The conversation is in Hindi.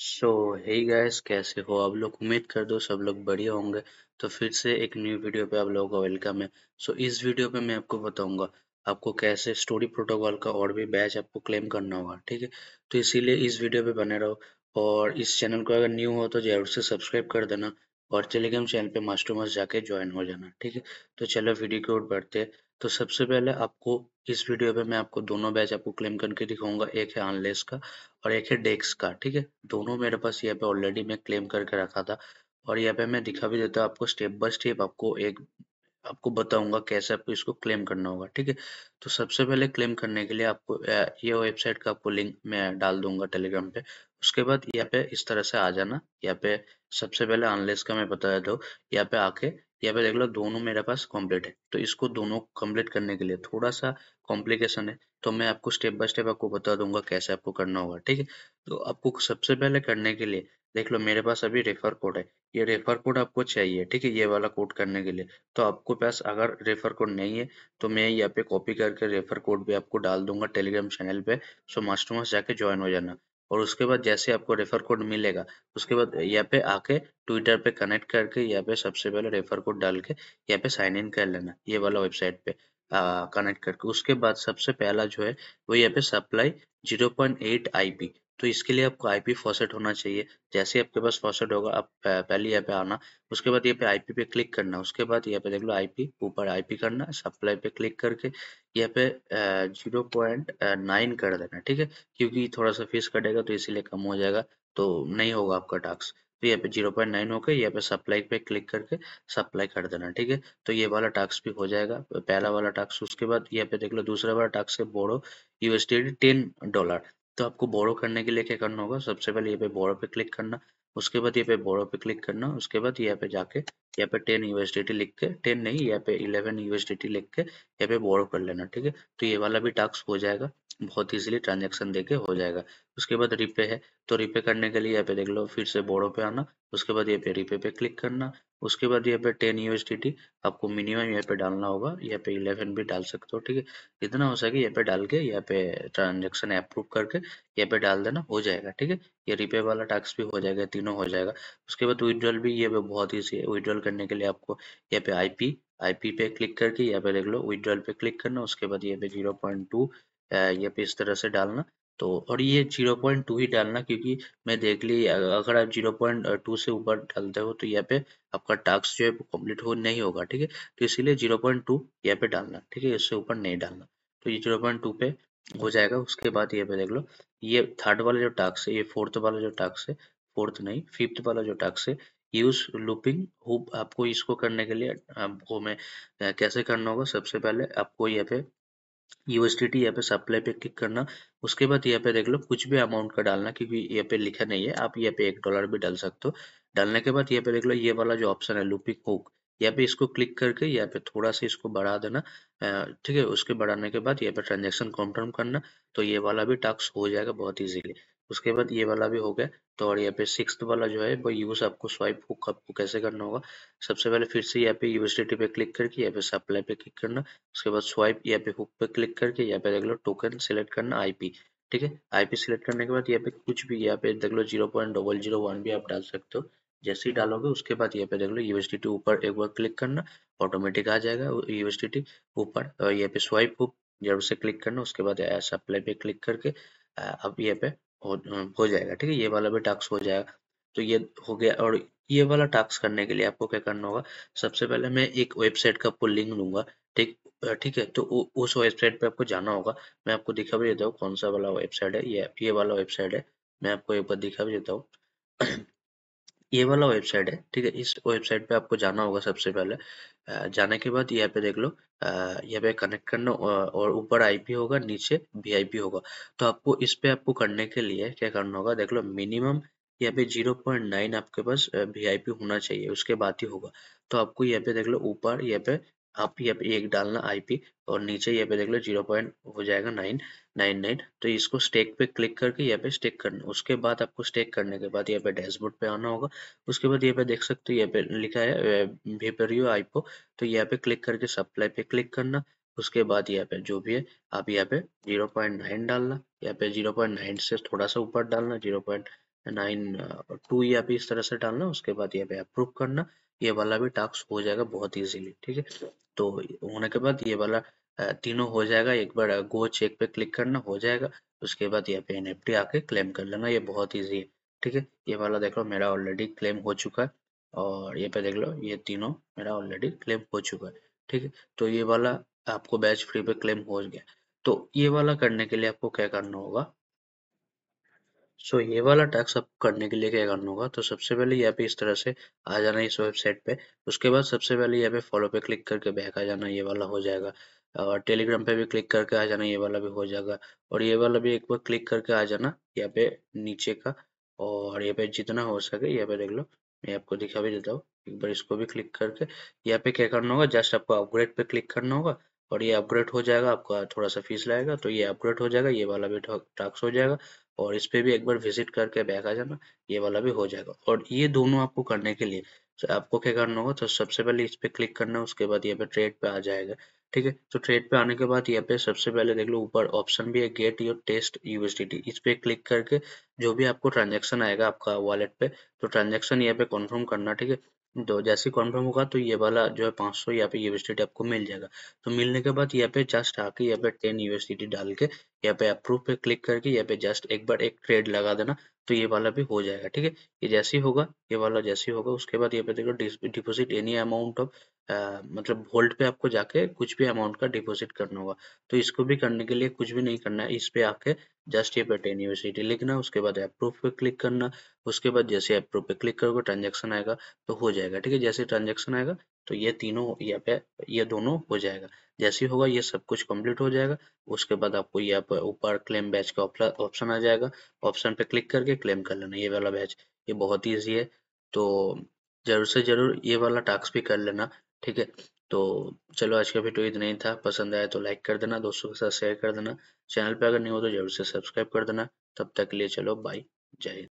सो हे गैस कैसे हो आप लोग उम्मीद कर दो सब लोग बढ़िया होंगे तो फिर से एक न्यू वीडियो पे आप लोगों का वेलकम है सो so, इस वीडियो पे मैं आपको बताऊंगा आपको कैसे स्टोरी प्रोटोकॉल का और भी बैच आपको क्लेम करना होगा ठीक है तो इसीलिए इस वीडियो पे बने रहो और इस चैनल को अगर न्यू हो तो जरूर से सब्सक्राइब कर देना और टेलीग्राम चैनल पे मास्टर मास जाके ज्वाइन हो जाना ठीक है तो चलो वीडियो की ओर बढ़ते तो सबसे पहले आपको इस वीडियो में मैं आपको दोनों बैच आपको क्लेम करके दिखाऊंगा एक है अनलेस का और एक है डेक्स का ठीक है दोनों मेरे पास यहाँ पे ऑलरेडी मैं क्लेम करके रखा था और यहाँ पे मैं दिखा भी देता हूँ आपको स्टेप बाय स्टेप आपको एक आपको बताऊंगा कैसे आपको इसको क्लेम करना होगा ठीक है तो सबसे पहले क्लेम करने के लिए आपको ये वेबसाइट का आपको लिंक मैं डाल दूंगा टेलीग्राम पे उसके बाद यहाँ पे इस तरह से आ जाना यहाँ पे सबसे पहले अनलेस का मैं बता देता हूँ यहाँ पे आके यहाँ पे देख लो दोनों मेरे पास कंप्लीट है तो इसको दोनों कंप्लीट करने के लिए थोड़ा सा कॉम्प्लिकेशन है तो मैं आपको स्टेप बाय स्टेप आपको बता दूंगा कैसे आपको करना होगा ठीक है तो आपको सबसे पहले करने के लिए देख लो मेरे पास अभी रेफर कोड है ये रेफर कोड आपको चाहिए ठीक है ये वाला कोड करने के लिए तो आपको पास अगर रेफर कोड नहीं है तो मैं यहाँ पे कॉपी करके रेफर कोड भी आपको डाल दूंगा टेलीग्राम चैनल पे सो मास्टर मास्ट जाके ज्वाइन हो जाना और उसके बाद जैसे आपको रेफर कोड मिलेगा उसके बाद यहाँ पे आके ट्विटर पे कनेक्ट करके यहाँ पे सबसे पहले रेफर कोड डाल के यहाँ पे साइन इन कर लेना ये वाला वेबसाइट पे कनेक्ट करके उसके बाद सबसे पहला जो है वो यहाँ पे सप्लाई जीरो आई पी तो इसके लिए आपको आईपी फॉसेट होना चाहिए जैसे आपके पास फॉसेट होगा आप पहले यहाँ पे आना उसके बाद यहाँ पे आईपी पे क्लिक करना उसके बाद यहाँ पे देख लो आईपी ऊपर आईपी करना सप्लाई पे क्लिक करके यहाँ पे जीरो पॉइंट नाइन कर देना ठीक है क्योंकि थोड़ा सा फीस कटेगा तो इसीलिए कम हो जाएगा तो नहीं होगा आपका टास्क तो यहाँ पे जीरो पॉइंट नाइन होकर यहाँ पे सप्लाई पे क्लिक करके सप्लाई कर देना ठीक है तो ये वाला टास्क भी हो जाएगा पहला वाला टास्क उसके बाद यहाँ पे देख लो दूसरा वाला टास्क है बोरो यूएसडी टेन डॉलर तो आपको बोरो करने के लिए क्या करना होगा सबसे पहले ये पे बोरो पे क्लिक करना उसके बाद ये पे बोरो पे क्लिक करना उसके बाद यहाँ पे जाके यहाँ पे टेन यूएसडीटी लिख के टेन नहीं यहाँ पे इलेवन यूएसडीटी लिख के यहाँ पे बोरो कर लेना ठीक है तो ये वाला भी टास्क हो जाएगा बहुत इजीली ट्रांजेक्शन देके हो जाएगा उसके बाद रिपे है तो रिपे करने के लिए यहाँ पे देख लो फिर से बोर्डो पे आना उसके बाद यहाँ पे रिपे पे क्लिक करना उसके बाद यहाँ पे टेन यूएसडीटी आपको मिनिमम यहाँ पे डालना होगा यहाँ पे इलेवन भी डाल सकते हो ठीक है इतना हो सके यहाँ पे डाल के यहाँ पे ट्रांजेक्शन अप्रूव करके यहाँ पे डाल देना हो जाएगा ठीक है ये रिपे वाला टास्क भी हो जाएगा तीनों हो जाएगा उसके बाद विड्रॉल भी ये बहुत ईजी है विड्रॉल करने के लिए आपको यहाँ पे आईपी पी पे क्लिक करके यहाँ पे देख लो विड्रॉल पे क्लिक करना उसके बाद यहाँ पे जीरो पॉइंट टू या फिर इस तरह से डालना तो और ये जीरो पॉइंट टू ही डालना क्योंकि मैं देख ली अगर आप जीरो पॉइंट टू से ऊपर डालते हो तो यहाँ पे आपका टास्क जो है कम्प्लीट हो नहीं होगा ठीक है तो इसीलिए जीरो पॉइंट टू यहाँ पे डालना ठीक है इससे ऊपर नहीं डालना तो ये जीरो पॉइंट टू पे हो जाएगा उसके बाद यहाँ पे देख लो ये थर्ड वाला जो टास्क है ये फोर्थ वाला जो टास्क है फोर्थ नहीं फिफ्थ वाला जो टास्क है यूज लूपिंग हुप आपको इसको करने के लिए आपको मैं कैसे करना होगा सबसे पहले आपको यहाँ पे यूएसडीटी यहाँ पे सप्लाई पे क्लिक करना उसके बाद यहाँ पे देख लो कुछ भी अमाउंट का डालना क्योंकि यहाँ पे लिखा नहीं है आप यहाँ पे एक डॉलर भी डाल सकते हो डालने के बाद यहाँ पे देख लो ये वाला जो ऑप्शन है लुपिक हुक यहाँ पे इसको क्लिक करके यहाँ पे थोड़ा सा इसको बढ़ा देना ठीक है उसके बढ़ाने के बाद यहाँ पे ट्रांजेक्शन कॉन्फर्म करना तो ये वाला भी टास्क हो जाएगा बहुत ईजिली उसके बाद ये वाला भी हो गया तो और यहाँ पे सिक्स वाला जो है वो यूज आपको स्वाइप हुक आपको कैसे करना होगा सबसे पहले फिर से यहाँ पे यूनिवर्सिटी पे क्लिक करके यहाँ पे सप्लाई पे क्लिक करना उसके बाद स्वाइप यहाँ पे हुक पे क्लिक करके यहाँ पे देख लो टोकन सिलेक्ट करना आईपी ठीक है आईपी सिलेक्ट करने के बाद यहाँ पे कुछ भी यहाँ पे देख लो zero point double zero one भी आप डाल सकते हो जैसे ही डालोगे उसके बाद यहाँ पे देख लो यूएसडीटी ऊपर एक बार क्लिक करना ऑटोमेटिक आ जाएगा यूएसडीटी ऊपर यहाँ पे स्वाइप हुक जरूर से क्लिक करना उसके बाद सप्लाई पे क्लिक करके अब यहाँ पे हो, हो जाएगा ठीक है ये वाला भी टास्क हो जाएगा तो ये हो गया और ये वाला टास्क करने के लिए आपको क्या करना होगा सबसे पहले मैं एक वेबसाइट का आपको लिंक लूंगा ठीक ठीक है तो उस वेबसाइट पे आपको जाना होगा मैं आपको दिखा भी देता हूँ कौन सा वाला वेबसाइट है ये ये वाला वेबसाइट है मैं आपको एक बार दिखा भी देता हूँ ये वाला वेबसाइट है ठीक है इस वेबसाइट पे आपको जाना होगा सबसे पहले जाने के बाद यहाँ पे देख लो यहाँ पे कनेक्ट करना और ऊपर आईपी होगा नीचे वीआईपी होगा तो आपको इस पे आपको करने के लिए क्या करना होगा देख लो मिनिमम यहाँ पे जीरो पॉइंट नाइन आपके पास वीआईपी होना चाहिए उसके बाद ही होगा तो आपको यहाँ पे देख लो ऊपर यहाँ पे आप यहाँ पे एक डालना आईपी और नीचे यहाँ पे देख लो जीरो पॉइंट हो जाएगा नाइन नाइन नाइन तो इसको स्टेक पे क्लिक करके यहाँ पे स्टेक करना उसके बाद आपको स्टेक करने के बाद यहाँ पे डैशबोर्ड पे आना होगा उसके बाद यहाँ पे देख सकते हो यहाँ पे लिखा है आईपो तो यहाँ पे क्लिक करके सप्लाई पे क्लिक करना उसके बाद यहाँ पे जो भी है आप यहाँ पे जीरो पॉइंट नाइन डालना यहाँ पे जीरो पॉइंट नाइन से थोड़ा सा ऊपर डालना जीरो पॉइंट नाइन टू यहाँ पे इस तरह से डालना उसके बाद यहाँ पे अप्रूव करना ये वाला भी टास्क हो जाएगा बहुत इजीली ठीक है तो होने के बाद ये वाला तीनों हो जाएगा एक बार गो चेक पे क्लिक करना हो जाएगा उसके बाद यहाँ पे एन आके क्लेम कर लेना ये बहुत ईजी है ठीक है ये वाला देख लो मेरा ऑलरेडी क्लेम हो चुका है और ये पे देख लो ये तीनों मेरा ऑलरेडी क्लेम हो चुका है ठीक है तो ये वाला आपको बैच फ्री पे क्लेम हो गया तो ये वाला करने के लिए आपको क्या करना होगा सो ये वाला टास्क आप करने के लिए क्या करना होगा तो सबसे पहले यहाँ पे इस तरह से आ जाना इस वेबसाइट पे उसके बाद सबसे पहले यहाँ पे फॉलो पे क्लिक करके बैक आ जाना ये वाला हो जाएगा और टेलीग्राम पे भी क्लिक करके आ जाना ये वाला भी हो जाएगा और ये वाला भी एक बार क्लिक करके आ जाना यहाँ पे नीचे का और यहाँ पे जितना हो सके यहाँ पे देख लो मैं आपको दिखा भी देता हूँ एक बार इसको भी क्लिक करके यहाँ पे क्या करना होगा जस्ट आपको अपग्रेड पे क्लिक करना होगा और ये अपग्रेड हो जाएगा आपका थोड़ा सा फीस लगेगा तो ये अपग्रेड हो जाएगा ये वाला भी टास्क हो जाएगा और इस पर भी एक बार विजिट करके बैक आ जाना ये वाला भी हो जाएगा और ये दोनों आपको करने के लिए तो आपको क्या करना होगा तो सबसे पहले इस पर क्लिक करना है उसके बाद यहाँ पे ट्रेड पे आ जाएगा ठीक है तो ट्रेड पे आने के बाद यहाँ पे सबसे पहले देख लो ऊपर ऑप्शन भी है गेट योर टेस्ट यूएसडीटी इस पे क्लिक करके जो भी आपको ट्रांजेक्शन आएगा आपका वॉलेट पे तो ट्रांजेक्शन यहाँ पे कन्फर्म करना ठीक है तो जैसे कन्फर्म होगा तो ये वाला जो है 500 सौ यहाँ पे यूनिवर्सिटी आपको मिल जाएगा तो मिलने के बाद यहाँ पे जस्ट आके यहाँ पे 10 यूनिवर्सिटी डाल के यहाँ पे अप्रूव पे क्लिक करके यहाँ पे जस्ट एक बार एक ट्रेड लगा देना तो ये वाला भी हो जाएगा ठीक है ये जैसे ही होगा ये वाला जैसे ही होगा उसके बाद यहाँ पे देखो डिपोजिट एनी अमाउंट ऑफ मतलब होल्ड पे आपको जाके कुछ भी अमाउंट का डिपॉजिट करना होगा तो इसको भी करने के लिए कुछ भी नहीं करना है इस पे आके जस्ट ये पे टेन यूनिवर्सिटी लिखना उसके बाद अप्रूव पे क्लिक करना उसके बाद जैसे अप्रूव पे क्लिक करोगे ट्रांजेक्शन आएगा तो हो जाएगा ठीक है जैसे ट्रांजेक्शन आएगा तो ये तीनों यहाँ पे ये दोनों हो जाएगा जैसे होगा ये सब कुछ कंप्लीट हो जाएगा उसके बाद आपको यहाँ पर ऊपर क्लेम बैच का ऑप्शन आ जाएगा ऑप्शन पे क्लिक करके क्लेम कर लेना ये वाला बैच ये बहुत ईजी है तो जरूर से जरूर ये वाला टास्क भी कर लेना ठीक है तो चलो आज का वीडियो इतना ही था पसंद आया तो लाइक कर देना दोस्तों के साथ शेयर कर देना चैनल पे अगर नहीं हो तो जरूर से सब्सक्राइब कर देना तब तक के लिए चलो बाय जय हिंद